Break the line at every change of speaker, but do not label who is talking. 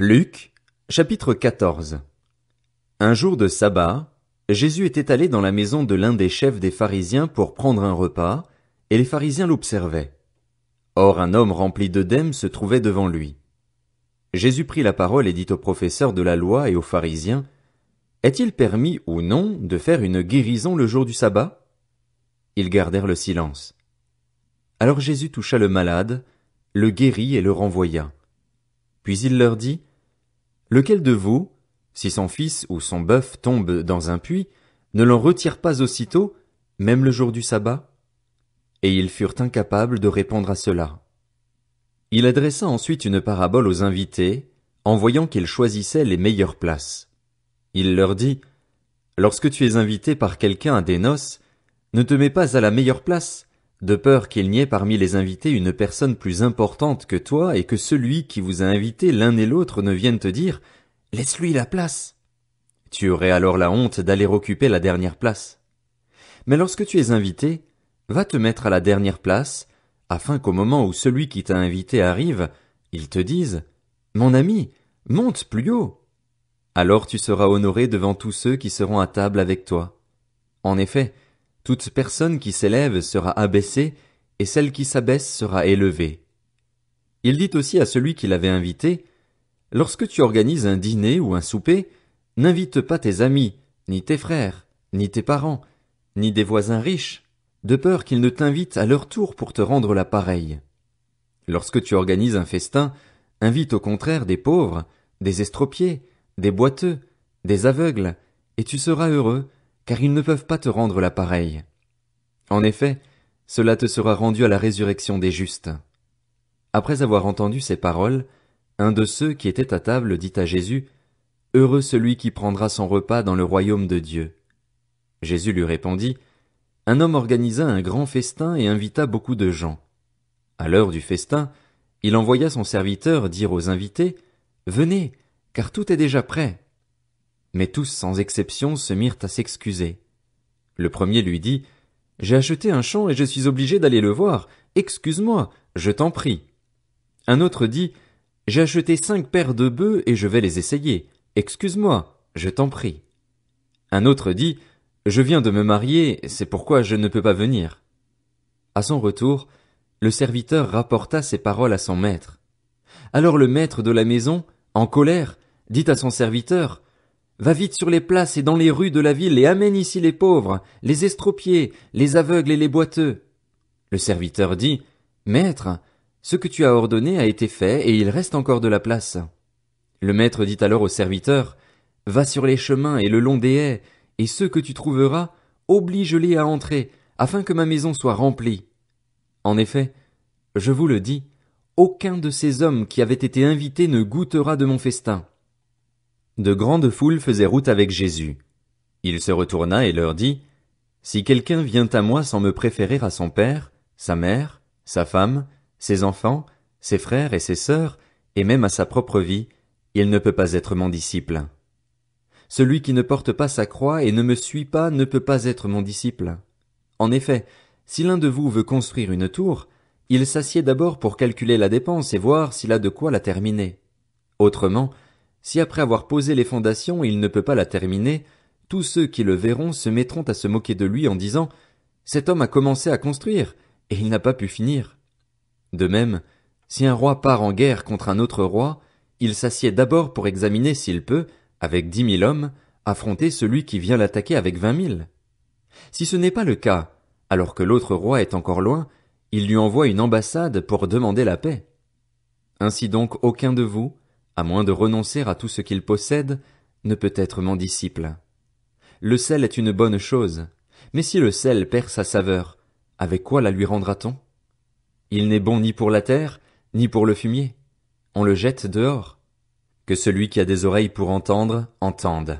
Luc, chapitre 14. Un jour de sabbat, Jésus était allé dans la maison de l'un des chefs des pharisiens pour prendre un repas, et les pharisiens l'observaient. Or un homme rempli d'œdèmes se trouvait devant lui. Jésus prit la parole et dit au professeur de la loi et aux pharisiens, Est-il permis ou non de faire une guérison le jour du sabbat? Ils gardèrent le silence. Alors Jésus toucha le malade, le guérit et le renvoya. Puis il leur dit, Lequel de vous, si son fils ou son bœuf tombe dans un puits, ne l'en retire pas aussitôt, même le jour du sabbat? Et ils furent incapables de répondre à cela. Il adressa ensuite une parabole aux invités, en voyant qu'ils choisissaient les meilleures places. Il leur dit, Lorsque tu es invité par quelqu'un à des noces, ne te mets pas à la meilleure place, de peur qu'il n'y ait parmi les invités une personne plus importante que toi et que celui qui vous a invité l'un et l'autre ne vienne te dire « Laisse-lui la place !» Tu aurais alors la honte d'aller occuper la dernière place. Mais lorsque tu es invité, va te mettre à la dernière place, afin qu'au moment où celui qui t'a invité arrive, il te dise « Mon ami, monte plus haut !» Alors tu seras honoré devant tous ceux qui seront à table avec toi. En effet, toute personne qui s'élève sera abaissée, et celle qui s'abaisse sera élevée. Il dit aussi à celui qui l'avait invité, Lorsque tu organises un dîner ou un souper, n'invite pas tes amis, ni tes frères, ni tes parents, ni des voisins riches, de peur qu'ils ne t'invitent à leur tour pour te rendre la pareille. Lorsque tu organises un festin, invite au contraire des pauvres, des estropiés, des boiteux, des aveugles, et tu seras heureux, car ils ne peuvent pas te rendre l'appareil. En effet, cela te sera rendu à la résurrection des justes. Après avoir entendu ces paroles, un de ceux qui étaient à table dit à Jésus, Heureux celui qui prendra son repas dans le royaume de Dieu. Jésus lui répondit, Un homme organisa un grand festin et invita beaucoup de gens. À l'heure du festin, il envoya son serviteur dire aux invités, Venez, car tout est déjà prêt mais tous sans exception se mirent à s'excuser. Le premier lui dit J'ai acheté un champ et je suis obligé d'aller le voir. Excuse-moi, je t'en prie. Un autre dit J'ai acheté cinq paires de bœufs et je vais les essayer. Excuse-moi, je t'en prie. Un autre dit Je viens de me marier, c'est pourquoi je ne peux pas venir. À son retour, le serviteur rapporta ces paroles à son maître. Alors le maître de la maison, en colère, dit à son serviteur Va vite sur les places et dans les rues de la ville et amène ici les pauvres, les estropiés, les aveugles et les boiteux. Le serviteur dit, Maître, ce que tu as ordonné a été fait et il reste encore de la place. Le maître dit alors au serviteur, Va sur les chemins et le long des haies, et ceux que tu trouveras, oblige-les à entrer, afin que ma maison soit remplie. En effet, je vous le dis, aucun de ces hommes qui avaient été invités ne goûtera de mon festin de grandes foules faisaient route avec Jésus. Il se retourna et leur dit, Si quelqu'un vient à moi sans me préférer à son père, sa mère, sa femme, ses enfants, ses frères et ses sœurs, et même à sa propre vie, il ne peut pas être mon disciple. Celui qui ne porte pas sa croix et ne me suit pas ne peut pas être mon disciple. En effet, si l'un de vous veut construire une tour, il s'assied d'abord pour calculer la dépense et voir s'il a de quoi la terminer. Autrement, si après avoir posé les fondations il ne peut pas la terminer, tous ceux qui le verront se mettront à se moquer de lui en disant Cet homme a commencé à construire, et il n'a pas pu finir. De même, si un roi part en guerre contre un autre roi, il s'assied d'abord pour examiner s'il peut, avec dix mille hommes, affronter celui qui vient l'attaquer avec vingt mille. Si ce n'est pas le cas, alors que l'autre roi est encore loin, il lui envoie une ambassade pour demander la paix. Ainsi donc aucun de vous, à moins de renoncer à tout ce qu'il possède, ne peut être mon disciple. Le sel est une bonne chose, mais si le sel perd sa saveur, avec quoi la lui rendra-t-on Il n'est bon ni pour la terre, ni pour le fumier. On le jette dehors. Que celui qui a des oreilles pour entendre, entende.